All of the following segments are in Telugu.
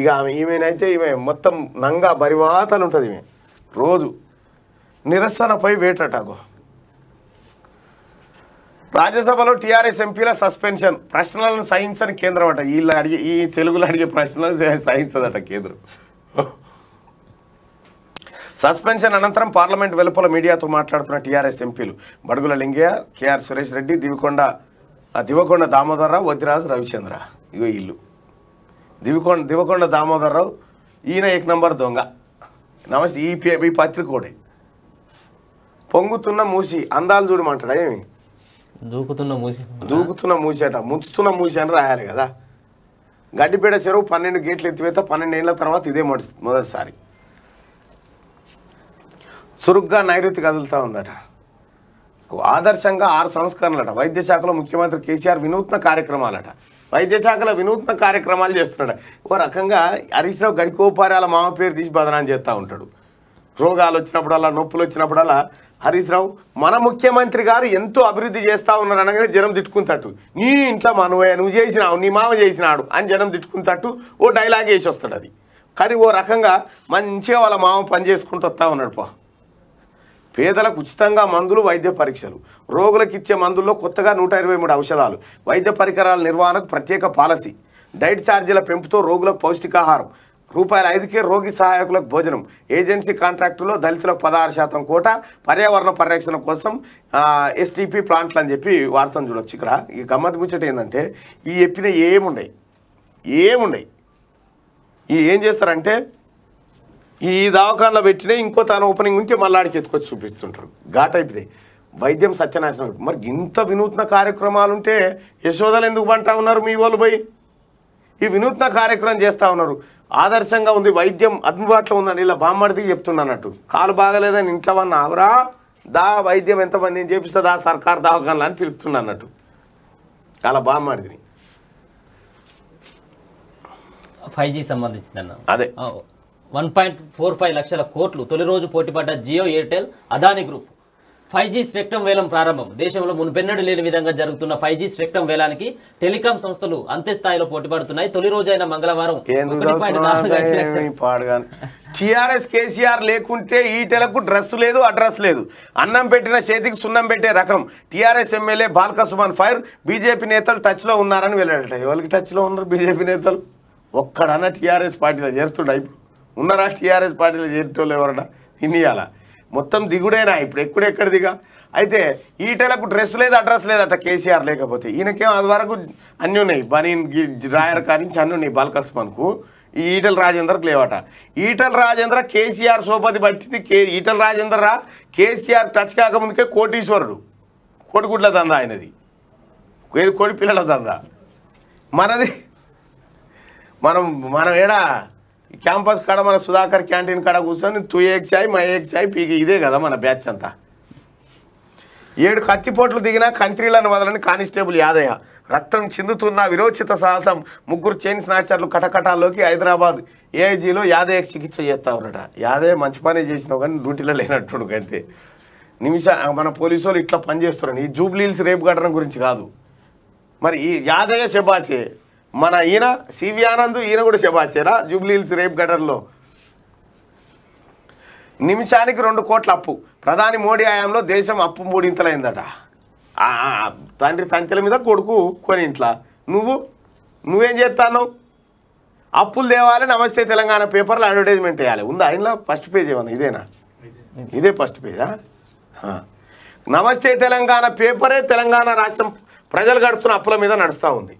ఇక ఆమె ఈమెనైతే ఈమె మొత్తం నంగా బరివాతలు ఉంటుంది ఈమె రోజు నిరసనపై వేటటాకు రాజ్యసభలో టీఆర్ఎస్ ఎంపీల సస్పెన్షన్ ప్రశ్నలను సహించని కేంద్రం అట వీళ్ళు అడిగే ఈ తెలుగులో అడిగే ప్రశ్నలను సహించదట కేంద్రం సస్పెన్షన్ అనంతరం పార్లమెంట్ వెలుపల మీడియాతో మాట్లాడుతున్న టీఆర్ఎస్ ఎంపీలు బడుగుల లింగయ్య కేఆర్ సురేష్ రెడ్డి దివికొండ దివకొండ దామోదరరావు వద్దిరాజు రవిచంద్ర ఇగో ఇల్లు దివికొండ దివకొండ దామోదరరావు ఈయన ఏక నంబర్ దొంగ నమస్తే ఈ పే ఈ పత్రికోడే పొంగుతున్న మూసి అందాలు చూడమంటాడా ఏమి దూకుతున్న మూసి దూకుతున్న మూసి అట ముంచుతున్న మూసి అని రాయాలి కదా గడ్డిపేట చెరువు పన్నెండు గేట్లు ఎత్తివేత ఏళ్ళ తర్వాత ఇదే మొదటి మొదటిసారి చురుగ్గా నైరుతి కదులుతూ ఉందట ఆదర్శంగా ఆరు సంస్కరణలట వైద్య శాఖలో ముఖ్యమంత్రి కేసీఆర్ వినూత్న కార్యక్రమాలట వైద్యశాఖలో వినూత్న కార్యక్రమాలు చేస్తున్నాడు ఓ రకంగా హరీష్ రావు గడికోపారాల మామ పేరు తీసి బదనాన్ని చేస్తూ ఉంటాడు రోగాలు వచ్చినప్పుడల్లా నొప్పులు వచ్చినప్పుడల్లా హరీష్ రావు మన ముఖ్యమంత్రి గారు ఎంతో అభివృద్ధి చేస్తూ ఉన్నారు అనగానే జనం తిట్టుకుంటట్టు నీ ఇంట్లో మనవే నువ్వు చేసినావు నీ మామ చేసినాడు అని జనం తిట్టుకుంటట్టు ఓ డైలాగ్ వేసి వస్తాడు అది కానీ ఓ రకంగా మంచిగా వాళ్ళ మామ పని చేసుకుంటూ వస్తూ ఉన్నాడు పా పేదలకు ఉచితంగా మందులు వైద్య పరీక్షలు రోగులకు ఇచ్చే మందుల్లో కొత్తగా నూట ఇరవై మూడు ఔషధాలు వైద్య పరికరాల నిర్వహణకు ప్రత్యేక పాలసీ డైట్ ఛార్జీల పెంపుతో రోగులకు పౌష్టికాహారం రూపాయల ఐదుకే రోగి సహాయకులకు భోజనం ఏజెన్సీ కాంట్రాక్టులో దళితులకు పదహారు శాతం కోట పర్యావరణ పరిరక్షణ కోసం ఎస్టీపీ ప్లాంట్లు అని చెప్పి వార్తను చూడొచ్చు ఇక్కడ ఈ గమ్మత్ ముచ్చట ఏంటంటే ఈ చెప్పిన ఏముండయి ఏముండయి ఈ ఏం చేస్తారంటే ఈ దవాఖానలో పెట్టినా ఇంకో తన ఓపెనింగ్ నుంచి మళ్ళీ ఆడికి ఎత్తుకొచ్చి చూపిస్తుంటారు ఘాట్ అయిపోతే వైద్యం సత్యనాశనం మరి ఇంత వినూత్న కార్యక్రమాలు ఉంటే యశోదలు ఎందుకు పంటా ఉన్నారు మీ వాళ్ళు పోయి ఈ వినూత్న కార్యక్రమం చేస్తూ ఉన్నారు ఆదర్శంగా ఉంది వైద్యం అందుబాటులో ఉందని ఇలా బామ్మడిది చెప్తున్నానట్టు కాలు బాగలేదని ఇంట్లో వన్న ఆవరా దా వైద్యం పని నేను చేపిస్తా దా సర్కార్ దవాఖానలు అని అన్నట్టు అలా బామ్మడిది ఫైవ్ జీ సంబంధించిందన్న అదే వన్ పాయింట్ ఫోర్ ఫైవ్ లక్షల కోట్లు తొలి రోజు పోటీపడ్డ Jio Airtel Adani group five G spectrum వేలం ప్రారంభం దేశంలో మునుపెన్నడు లేని విధంగా జరుగుతున్న ఫైవ్ జీ స్పెక్టం వేలానికి టెలికాం సంస్థలు అంతే స్థాయిలో పోటీపడుతున్నాయి తొలి రోజైన మంగళవారం టిఆర్ఎస్ కేసీఆర్ లేకుంటే ఈటెలకు డ్రెస్ లేదు అడ్రస్ లేదు అన్నం పెట్టిన చేతికి సున్నం పెట్టే రకం టీఆర్ఎస్ ఎమ్మెల్యే బాల్క సుమన్ ఫైర్ బీజేపీ నేతలు టచ్ లో ఉన్నారని వెళ్ళాడట ఎవరికి టచ్ లో ఉన్నారు బీజేపీ నేతలు ఒక్కడన్నా టీఆర్ఎస్ పార్టీలో చేరుతుండ ఇప్పుడు ఉన్నారా టీఆర్ఎస్ పార్టీలో చేరటోళ్ళు ఎవరట ఇన్నియాల మొత్తం దిగుడేనా ఇప్పుడు ఎక్కడెక్కడ దిగ అయితే ఈటలకు డ్రెస్ లేదు అడ్రస్ లేదట కేసీఆర్ లేకపోతే ఈయనకేం అది వరకు అన్నీ ఉన్నాయి బనీన్ రాయర్ నుంచి అన్నీ ఉన్నాయి బాల్కస్మాన్కు ఈ ఈటల రాజేంద్రకు లేవట ఈటల రాజేంద్ర కేసీఆర్ సోపతి పట్టింది కే ఈటల రాజేంద్ర కేసీఆర్ టచ్ కాకముందుకే కోటీశ్వరుడు కోడిగుడ్ల దందా ఆయనది కోడి పిల్లల దందా మనది మనం మనం ఏడా క్యాంపస్ కాడ మన సుధాకర్ క్యాంటీన్ కాడ కూర్చొని తూ ఏక్ చాయ్ మా ఏక్ చాయ్ పీకి ఇదే కదా మన బ్యాచ్ అంతా ఏడు కత్తిపోట్లు దిగినా కంత్రీలను వదలని కానిస్టేబుల్ యాదయ్య రక్తం చిందుతున్న విరోచిత సాహసం ముగ్గురు చైన్ స్నాచర్లు కటకటాల్లోకి హైదరాబాద్ ఏఐజీలో యాదయ్య చికిత్స చేస్తా ఉన్నట యాదయ్య మంచి పని చేసినావు కానీ డ్యూటీలో లేనట్టుడు అయితే నిమిష మన పోలీసు వాళ్ళు ఇట్లా పనిచేస్తున్నారు ఈ జూబ్లీల్స్ రేపు ఘటన గురించి కాదు మరి ఈ యాదయ్య శబాసే మన ఈయన సివి ఆనంద్ ఈయన కూడా శబాసేనా జూబ్లీహిల్స్ రేప్ ఘటనలో నిమిషానికి రెండు కోట్ల అప్పు ప్రధాని మోడీ హయాంలో దేశం అప్పు మూడింతలైందట తండ్రి తంతెల మీద కొడుకు కొని ఇంట్లో నువ్వు నువ్వేం చేస్తాను అప్పులు తేవాలి నమస్తే తెలంగాణ పేపర్లో అడ్వర్టైజ్మెంట్ వేయాలి ఉందా ఆయనలో ఫస్ట్ పేజ్ ఏమన్నా ఇదేనా ఇదే ఫస్ట్ పేజా నమస్తే తెలంగాణ పేపరే తెలంగాణ రాష్ట్రం ప్రజలు గడుతున్న అప్పుల మీద నడుస్తూ ఉంది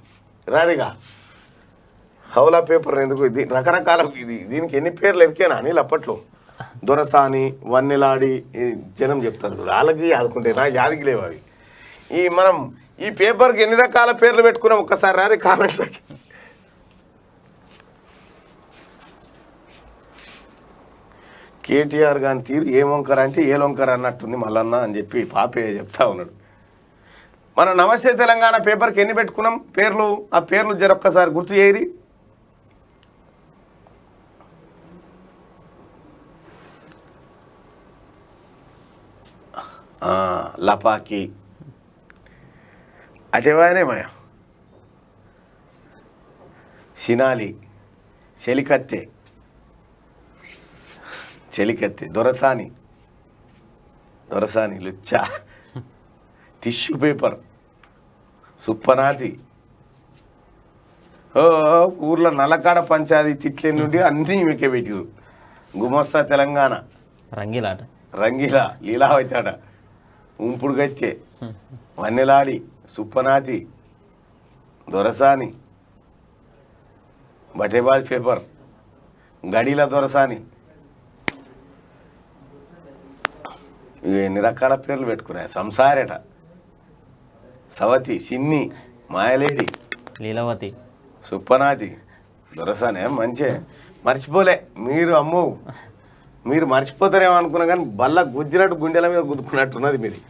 రారిగా హౌలా పేపర్ ఎందుకు ఇది రకరకాల ఇది దీనికి ఎన్ని పేర్లు ఎరికేనా నీళ్ళు అప్పట్లో దొరసాని వన్నెలాడి జనం చెప్తారు చూడు వాళ్ళకి ఆదుకుంటే నా యాదికి లేవు అవి ఈ మనం ఈ పేపర్కి ఎన్ని రకాల పేర్లు పెట్టుకున్నాం ఒక్కసారి రారి కామెంట్లకి కేటీఆర్ గాని తీరు ఏ అంటే ఏ అన్నట్టుంది మళ్ళన్న అని చెప్పి పాపే చెప్తా ఉన్నాడు మన నమస్తే తెలంగాణ పేపర్కి ఎన్ని పెట్టుకున్నాం పేర్లు ఆ పేర్లు జరొక్కసారి గుర్తు చేయరి లపాకి అదేవానే మాయ సినాలి చెలికత్తె చెలికత్తె దొరసాని దొరసాని లుచ్చా టిష్యూ పేపర్ సుప్పనాది ఊర్లో నల్లకాడ పంచాది తిట్లే నుండి అన్నీ మీకే పెట్టి గుమస్తా తెలంగాణ రంగిలాట రంగిలా లీలావతాడ ఉంపుడు గత్తె వన్నెలాడి సుప్పనాతి దొరసాని బటేబాజ్ పేపర్ గడిల దొరసాని ఎన్ని రకాల పేర్లు పెట్టుకున్నాయి సంసారేట సవతి సిన్ని మాయలేడి లీలవతి సుప్పనాది దొరసానే మంచే మర్చిపోలే మీరు అమ్మో మీరు మర్చిపోతారేమో అనుకున్నా కానీ బల్ల గుద్దినట్టు గుండెల మీద గుద్దుకున్నట్టున్నది మీది